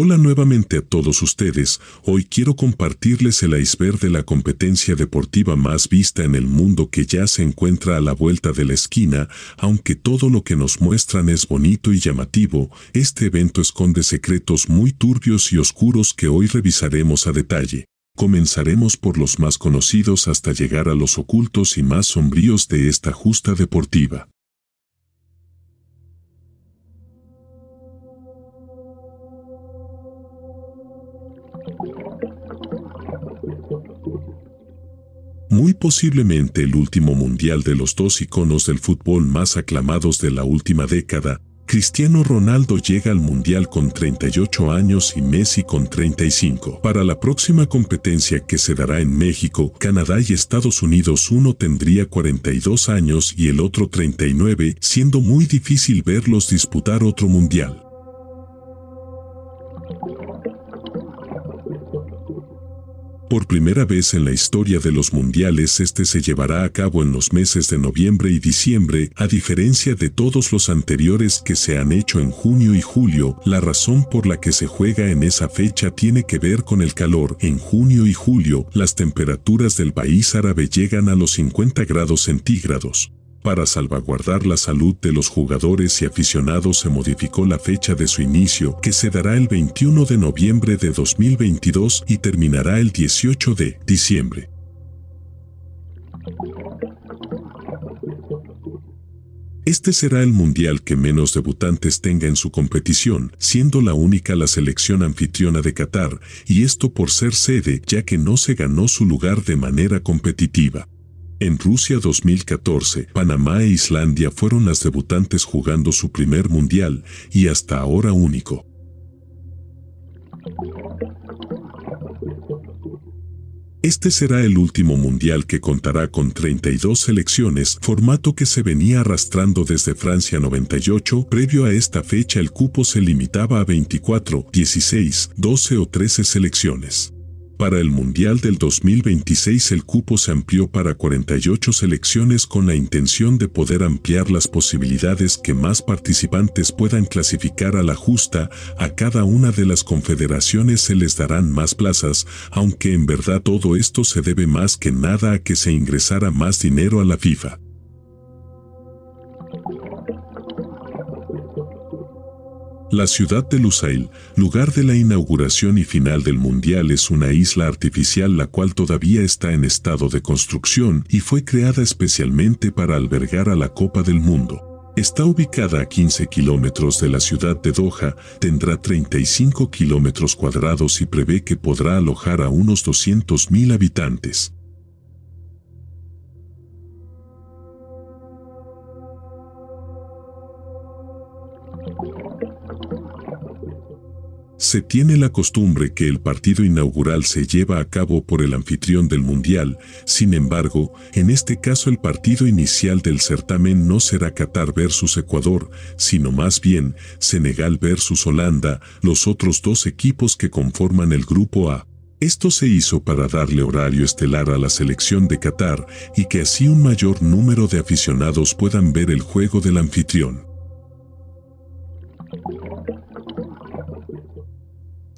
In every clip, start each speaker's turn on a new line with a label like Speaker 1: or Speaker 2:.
Speaker 1: Hola nuevamente a todos ustedes, hoy quiero compartirles el iceberg de la competencia deportiva más vista en el mundo que ya se encuentra a la vuelta de la esquina, aunque todo lo que nos muestran es bonito y llamativo, este evento esconde secretos muy turbios y oscuros que hoy revisaremos a detalle. Comenzaremos por los más conocidos hasta llegar a los ocultos y más sombríos de esta justa deportiva. muy posiblemente el último mundial de los dos iconos del fútbol más aclamados de la última década, Cristiano Ronaldo llega al Mundial con 38 años y Messi con 35. Para la próxima competencia que se dará en México, Canadá y Estados Unidos uno tendría 42 años y el otro 39, siendo muy difícil verlos disputar otro Mundial. Por primera vez en la historia de los mundiales este se llevará a cabo en los meses de noviembre y diciembre, a diferencia de todos los anteriores que se han hecho en junio y julio, la razón por la que se juega en esa fecha tiene que ver con el calor. En junio y julio, las temperaturas del país árabe llegan a los 50 grados centígrados. Para salvaguardar la salud de los jugadores y aficionados se modificó la fecha de su inicio, que se dará el 21 de noviembre de 2022 y terminará el 18 de diciembre. Este será el mundial que menos debutantes tenga en su competición, siendo la única la selección anfitriona de Qatar, y esto por ser sede, ya que no se ganó su lugar de manera competitiva. En Rusia 2014, Panamá e Islandia fueron las debutantes jugando su primer mundial y hasta ahora único. Este será el último mundial que contará con 32 selecciones, formato que se venía arrastrando desde Francia 98. Previo a esta fecha el cupo se limitaba a 24, 16, 12 o 13 selecciones. Para el Mundial del 2026 el cupo se amplió para 48 selecciones con la intención de poder ampliar las posibilidades que más participantes puedan clasificar a la justa, a cada una de las confederaciones se les darán más plazas, aunque en verdad todo esto se debe más que nada a que se ingresara más dinero a la FIFA. La ciudad de Lusail, lugar de la inauguración y final del Mundial, es una isla artificial la cual todavía está en estado de construcción y fue creada especialmente para albergar a la Copa del Mundo. Está ubicada a 15 kilómetros de la ciudad de Doha, tendrá 35 kilómetros cuadrados y prevé que podrá alojar a unos 200.000 habitantes. Se tiene la costumbre que el partido inaugural se lleva a cabo por el anfitrión del Mundial, sin embargo, en este caso el partido inicial del certamen no será Qatar versus Ecuador, sino más bien Senegal versus Holanda, los otros dos equipos que conforman el Grupo A. Esto se hizo para darle horario estelar a la selección de Qatar y que así un mayor número de aficionados puedan ver el juego del anfitrión.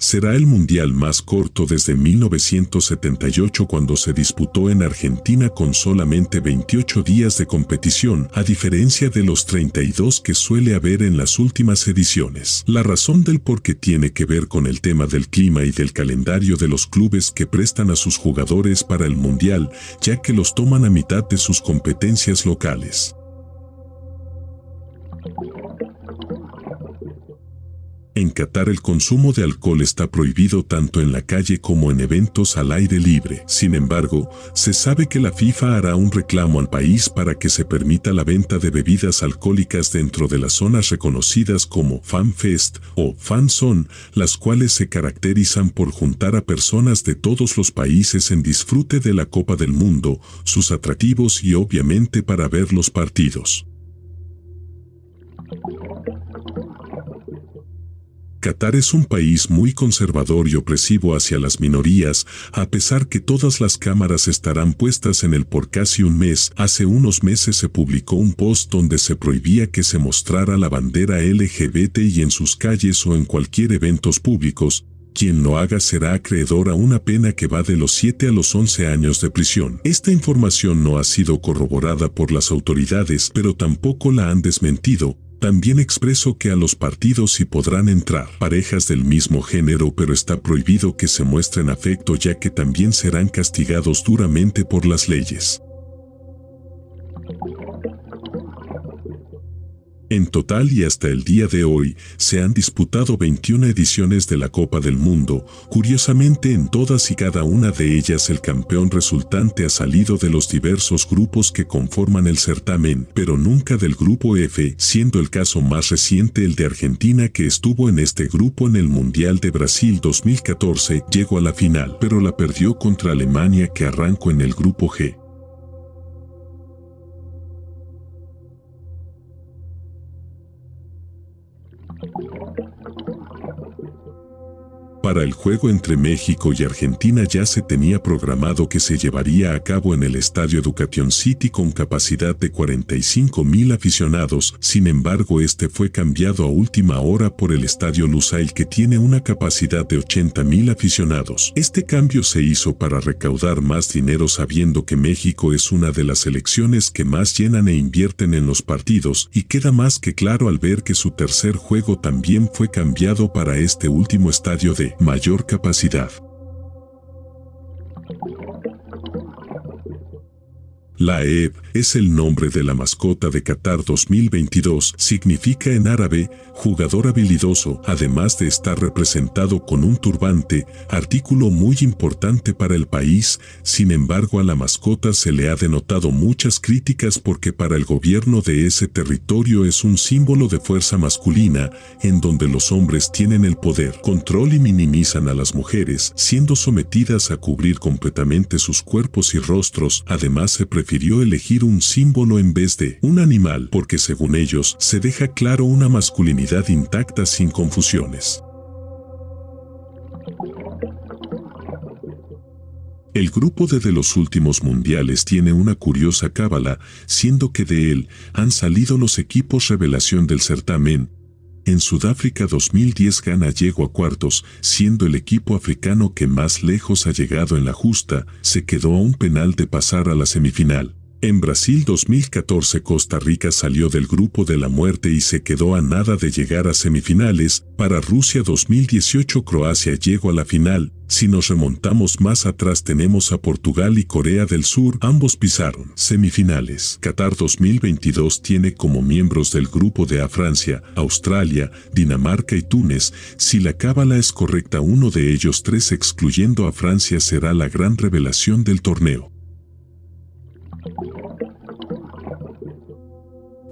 Speaker 1: será el mundial más corto desde 1978 cuando se disputó en Argentina con solamente 28 días de competición, a diferencia de los 32 que suele haber en las últimas ediciones. La razón del por qué tiene que ver con el tema del clima y del calendario de los clubes que prestan a sus jugadores para el mundial, ya que los toman a mitad de sus competencias locales. En Qatar el consumo de alcohol está prohibido tanto en la calle como en eventos al aire libre. Sin embargo, se sabe que la FIFA hará un reclamo al país para que se permita la venta de bebidas alcohólicas dentro de las zonas reconocidas como Fan Fest o Fan Zone, las cuales se caracterizan por juntar a personas de todos los países en disfrute de la Copa del Mundo, sus atractivos y obviamente para ver los partidos. Qatar es un país muy conservador y opresivo hacia las minorías, a pesar que todas las cámaras estarán puestas en él por casi un mes. Hace unos meses se publicó un post donde se prohibía que se mostrara la bandera LGBT y en sus calles o en cualquier eventos públicos, quien lo haga será acreedor a una pena que va de los 7 a los 11 años de prisión. Esta información no ha sido corroborada por las autoridades, pero tampoco la han desmentido, también expreso que a los partidos sí podrán entrar parejas del mismo género pero está prohibido que se muestren afecto ya que también serán castigados duramente por las leyes. En total y hasta el día de hoy, se han disputado 21 ediciones de la Copa del Mundo, curiosamente en todas y cada una de ellas el campeón resultante ha salido de los diversos grupos que conforman el certamen, pero nunca del grupo F, siendo el caso más reciente el de Argentina que estuvo en este grupo en el Mundial de Brasil 2014, llegó a la final, pero la perdió contra Alemania que arrancó en el grupo G. Para el juego entre México y Argentina ya se tenía programado que se llevaría a cabo en el Estadio Education City con capacidad de 45.000 aficionados, sin embargo este fue cambiado a última hora por el Estadio Lusail que tiene una capacidad de 80.000 aficionados. Este cambio se hizo para recaudar más dinero sabiendo que México es una de las selecciones que más llenan e invierten en los partidos y queda más que claro al ver que su tercer juego también fue cambiado para este último estadio de mayor capacidad. La Eb es el nombre de la mascota de Qatar 2022, significa en árabe jugador habilidoso, además de estar representado con un turbante, artículo muy importante para el país, sin embargo a la mascota se le ha denotado muchas críticas porque para el gobierno de ese territorio es un símbolo de fuerza masculina, en donde los hombres tienen el poder, control y minimizan a las mujeres, siendo sometidas a cubrir completamente sus cuerpos y rostros, además se prefiere prefirió elegir un símbolo en vez de un animal porque según ellos se deja claro una masculinidad intacta sin confusiones. El grupo desde los últimos mundiales tiene una curiosa cábala, siendo que de él han salido los equipos revelación del certamen, en Sudáfrica 2010 Ghana llegó a cuartos, siendo el equipo africano que más lejos ha llegado en la justa, se quedó a un penal de pasar a la semifinal. En Brasil 2014 Costa Rica salió del grupo de la muerte y se quedó a nada de llegar a semifinales, para Rusia 2018 Croacia llegó a la final, si nos remontamos más atrás tenemos a Portugal y Corea del Sur, ambos pisaron semifinales. Qatar 2022 tiene como miembros del grupo de a Francia, Australia, Dinamarca y Túnez, si la cábala es correcta uno de ellos tres excluyendo a Francia será la gran revelación del torneo. Thank you.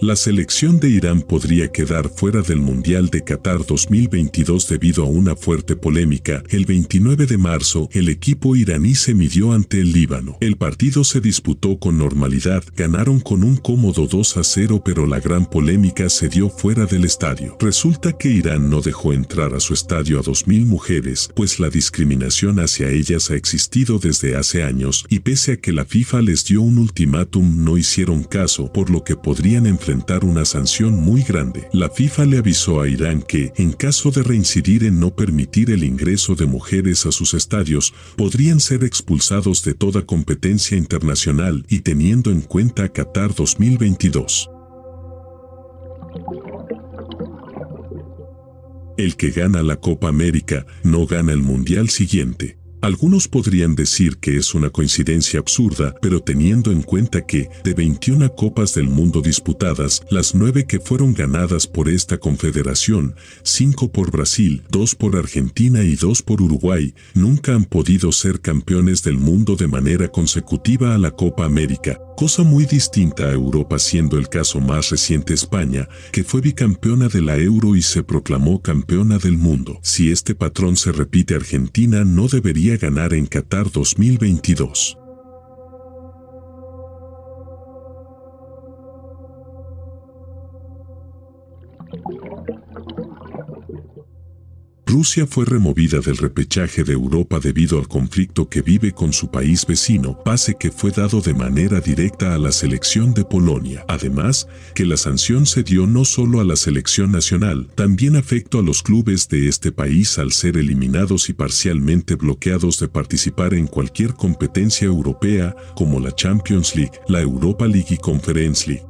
Speaker 1: La selección de Irán podría quedar fuera del Mundial de Qatar 2022 debido a una fuerte polémica. El 29 de marzo, el equipo iraní se midió ante el Líbano. El partido se disputó con normalidad, ganaron con un cómodo 2 a 0 pero la gran polémica se dio fuera del estadio. Resulta que Irán no dejó entrar a su estadio a 2.000 mujeres, pues la discriminación hacia ellas ha existido desde hace años y pese a que la FIFA les dio un ultimátum no hicieron caso, por lo que podrían enfrentar una sanción muy grande. La FIFA le avisó a Irán que, en caso de reincidir en no permitir el ingreso de mujeres a sus estadios, podrían ser expulsados de toda competencia internacional y teniendo en cuenta a Qatar 2022. El que gana la Copa América no gana el Mundial siguiente. Algunos podrían decir que es una coincidencia absurda, pero teniendo en cuenta que, de 21 Copas del Mundo disputadas, las 9 que fueron ganadas por esta confederación, 5 por Brasil, 2 por Argentina y 2 por Uruguay, nunca han podido ser campeones del mundo de manera consecutiva a la Copa América, cosa muy distinta a Europa siendo el caso más reciente España, que fue bicampeona de la Euro y se proclamó campeona del mundo. Si este patrón se repite Argentina no debería ganar en Qatar 2022. Rusia fue removida del repechaje de Europa debido al conflicto que vive con su país vecino, pase que fue dado de manera directa a la selección de Polonia. Además, que la sanción se dio no solo a la selección nacional, también afectó a los clubes de este país al ser eliminados y parcialmente bloqueados de participar en cualquier competencia europea como la Champions League, la Europa League y Conference League.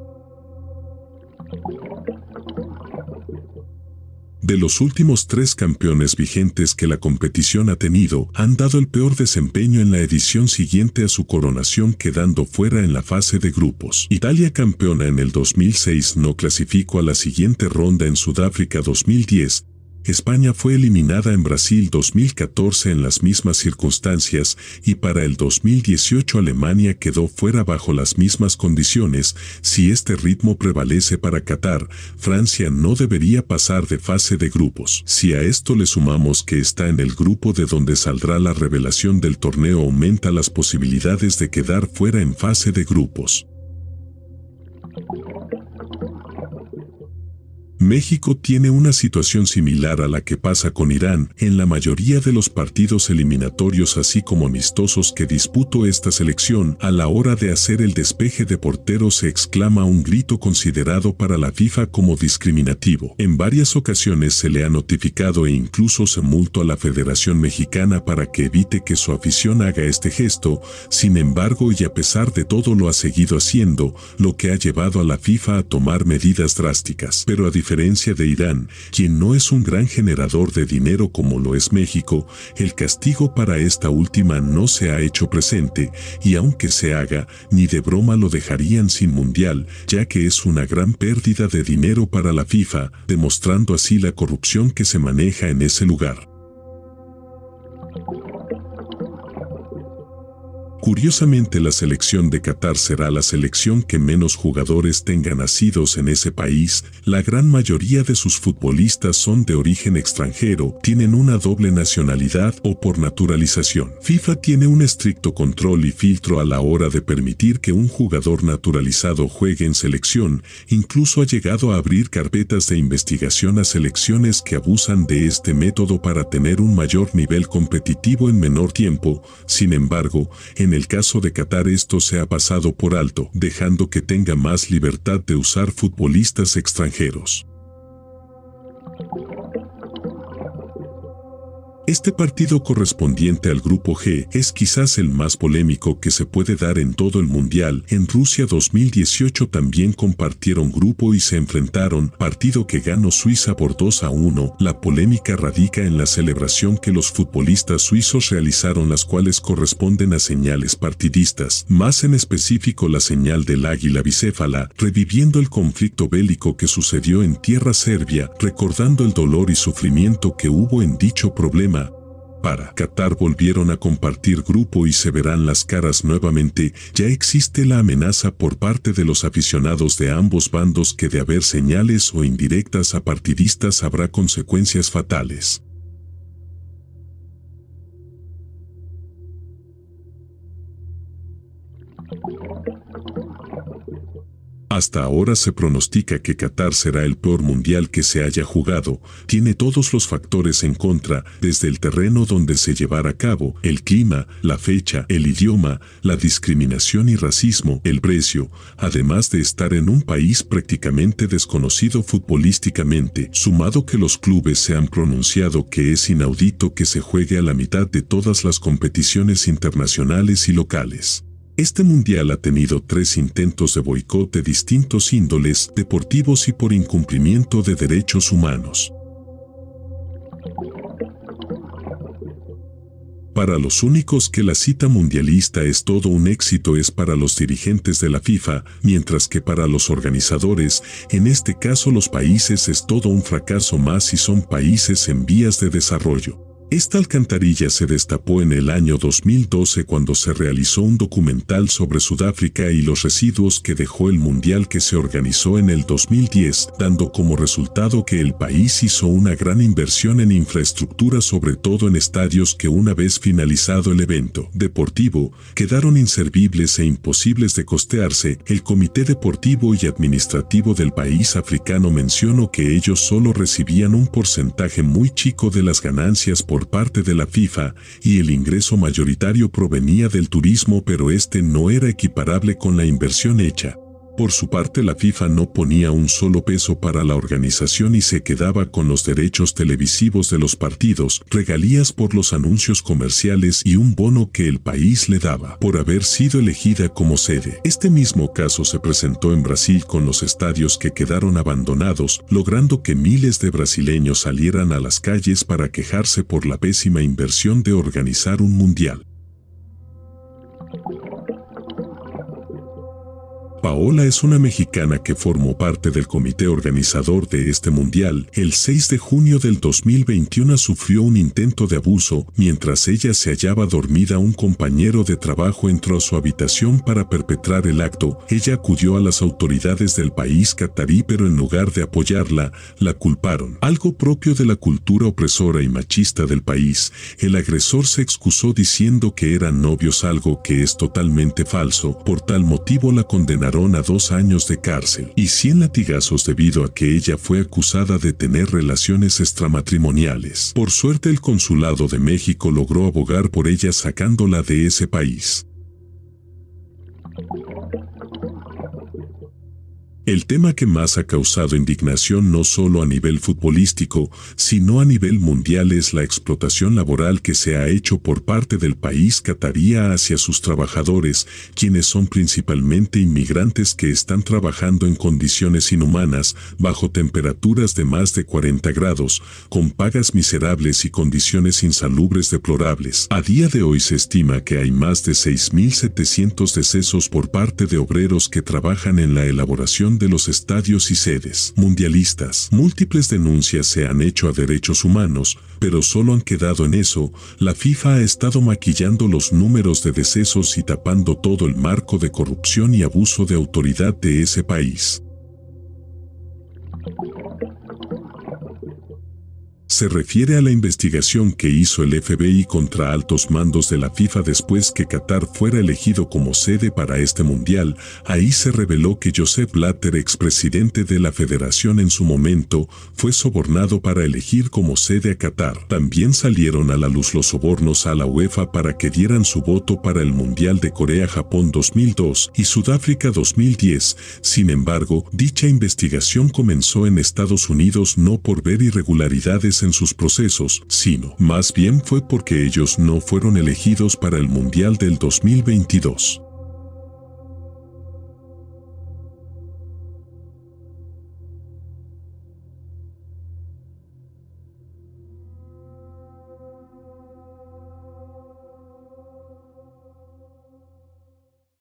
Speaker 1: De los últimos tres campeones vigentes que la competición ha tenido, han dado el peor desempeño en la edición siguiente a su coronación quedando fuera en la fase de grupos. Italia campeona en el 2006 no clasificó a la siguiente ronda en Sudáfrica 2010, España fue eliminada en Brasil 2014 en las mismas circunstancias y para el 2018 Alemania quedó fuera bajo las mismas condiciones. Si este ritmo prevalece para Qatar, Francia no debería pasar de fase de grupos. Si a esto le sumamos que está en el grupo de donde saldrá la revelación del torneo aumenta las posibilidades de quedar fuera en fase de grupos. México tiene una situación similar a la que pasa con Irán en la mayoría de los partidos eliminatorios así como amistosos que disputó esta selección. A la hora de hacer el despeje de portero se exclama un grito considerado para la FIFA como discriminativo. En varias ocasiones se le ha notificado e incluso se multó a la Federación Mexicana para que evite que su afición haga este gesto. Sin embargo y a pesar de todo lo ha seguido haciendo, lo que ha llevado a la FIFA a tomar medidas drásticas. Pero a diferencia de Irán, quien no es un gran generador de dinero como lo es México, el castigo para esta última no se ha hecho presente, y aunque se haga, ni de broma lo dejarían sin mundial, ya que es una gran pérdida de dinero para la FIFA, demostrando así la corrupción que se maneja en ese lugar. Curiosamente la selección de Qatar será la selección que menos jugadores tenga nacidos en ese país, la gran mayoría de sus futbolistas son de origen extranjero, tienen una doble nacionalidad o por naturalización. FIFA tiene un estricto control y filtro a la hora de permitir que un jugador naturalizado juegue en selección, incluso ha llegado a abrir carpetas de investigación a selecciones que abusan de este método para tener un mayor nivel competitivo en menor tiempo, sin embargo, en el el caso de Qatar esto se ha pasado por alto, dejando que tenga más libertad de usar futbolistas extranjeros. Este partido correspondiente al Grupo G es quizás el más polémico que se puede dar en todo el Mundial. En Rusia 2018 también compartieron grupo y se enfrentaron, partido que ganó Suiza por 2 a 1. La polémica radica en la celebración que los futbolistas suizos realizaron las cuales corresponden a señales partidistas, más en específico la señal del águila bicéfala, reviviendo el conflicto bélico que sucedió en tierra serbia, recordando el dolor y sufrimiento que hubo en dicho problema para Qatar volvieron a compartir grupo y se verán las caras nuevamente, ya existe la amenaza por parte de los aficionados de ambos bandos que de haber señales o indirectas a partidistas habrá consecuencias fatales. Hasta ahora se pronostica que Qatar será el peor mundial que se haya jugado, tiene todos los factores en contra, desde el terreno donde se llevará a cabo, el clima, la fecha, el idioma, la discriminación y racismo, el precio, además de estar en un país prácticamente desconocido futbolísticamente, sumado que los clubes se han pronunciado que es inaudito que se juegue a la mitad de todas las competiciones internacionales y locales. Este mundial ha tenido tres intentos de boicot de distintos índoles deportivos y por incumplimiento de derechos humanos. Para los únicos que la cita mundialista es todo un éxito es para los dirigentes de la FIFA, mientras que para los organizadores, en este caso los países es todo un fracaso más y son países en vías de desarrollo. Esta alcantarilla se destapó en el año 2012 cuando se realizó un documental sobre Sudáfrica y los residuos que dejó el Mundial que se organizó en el 2010, dando como resultado que el país hizo una gran inversión en infraestructura sobre todo en estadios que una vez finalizado el evento deportivo, quedaron inservibles e imposibles de costearse, el Comité Deportivo y Administrativo del país africano mencionó que ellos solo recibían un porcentaje muy chico de las ganancias por parte de la FIFA y el ingreso mayoritario provenía del turismo pero este no era equiparable con la inversión hecha. Por su parte la FIFA no ponía un solo peso para la organización y se quedaba con los derechos televisivos de los partidos, regalías por los anuncios comerciales y un bono que el país le daba por haber sido elegida como sede. Este mismo caso se presentó en Brasil con los estadios que quedaron abandonados, logrando que miles de brasileños salieran a las calles para quejarse por la pésima inversión de organizar un mundial. Paola es una mexicana que formó parte del comité organizador de este mundial. El 6 de junio del 2021 sufrió un intento de abuso. Mientras ella se hallaba dormida, un compañero de trabajo entró a su habitación para perpetrar el acto. Ella acudió a las autoridades del país catarí, pero en lugar de apoyarla, la culparon. Algo propio de la cultura opresora y machista del país, el agresor se excusó diciendo que eran novios, algo que es totalmente falso. Por tal motivo la condenaron a dos años de cárcel y 100 latigazos debido a que ella fue acusada de tener relaciones extramatrimoniales. Por suerte el Consulado de México logró abogar por ella sacándola de ese país. El tema que más ha causado indignación no solo a nivel futbolístico, sino a nivel mundial es la explotación laboral que se ha hecho por parte del país cataría hacia sus trabajadores, quienes son principalmente inmigrantes que están trabajando en condiciones inhumanas, bajo temperaturas de más de 40 grados, con pagas miserables y condiciones insalubres deplorables. A día de hoy se estima que hay más de 6.700 decesos por parte de obreros que trabajan en la elaboración de los estadios y sedes mundialistas. Múltiples denuncias se han hecho a derechos humanos, pero solo han quedado en eso. La FIFA ha estado maquillando los números de decesos y tapando todo el marco de corrupción y abuso de autoridad de ese país. se refiere a la investigación que hizo el FBI contra altos mandos de la FIFA después que Qatar fuera elegido como sede para este mundial. Ahí se reveló que Joseph Blatter, expresidente de la federación en su momento, fue sobornado para elegir como sede a Qatar. También salieron a la luz los sobornos a la UEFA para que dieran su voto para el Mundial de Corea-Japón 2002 y Sudáfrica 2010. Sin embargo, dicha investigación comenzó en Estados Unidos no por ver irregularidades en sus procesos, sino más bien fue porque ellos no fueron elegidos para el Mundial del 2022.